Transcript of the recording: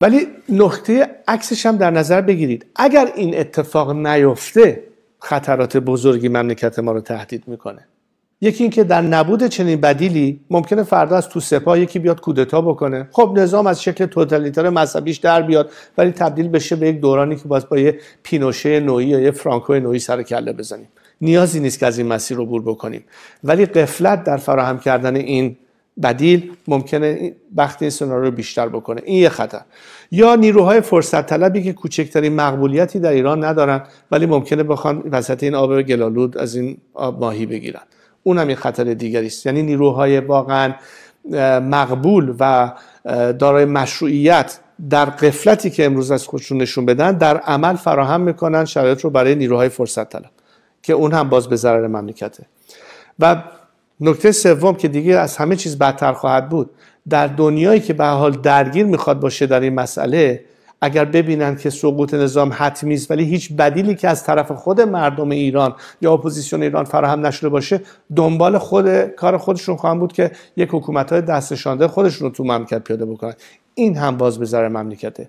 ولی نقطه عکسش هم در نظر بگیرید اگر این اتفاق نیفته خطرات بزرگی مملکت ما رو تهدید میکنه یکی اینکه در نبود چنین بدیلی ممکنه فردا از تو سپاه یکی بیاد کودتا بکنه خب نظام از شکل توتالیتر مذهبیش در بیاد ولی تبدیل بشه به یک دورانی که باز با یه پینوشه نوعی یا یه فرانکو نوعی سر کله بزنیم نیازی نیست که از این مسیر عبور بکنیم ولی قفلت در فراهم کردن این بدیل ممکنه وقتی این سناریو رو بیشتر بکنه این یه خطر یا نیروهای فرصت طلبی که کوچکترین مقبولیتی در ایران ندارن ولی ممکنه بخوان وسط این آب گلالود از این آب ماهی بگیرن اون هم یه خطر دیگری است یعنی نیروهای واقعا مقبول و دارای مشروعیت در قفلتی که امروز از خودشون نشون بدن در عمل فراهم میکنن شرایط رو برای نیروهای فرصت طلب که اون هم باز به ضرر مملکته و نکته سوم که دیگه از همه چیز بدتر خواهد بود در دنیایی که به حال درگیر میخواد باشه در این مسئله اگر ببینن که سقوط نظام حتمی است ولی هیچ بدیلی که از طرف خود مردم ایران یا اپوزیسیون ایران فراهم نشده باشه دنبال خود کار خودشون خواهند بود که یک حکومت های دستشانده خودشون رو تو مملکت پیاده بکنن این هم باز به ذره مملکته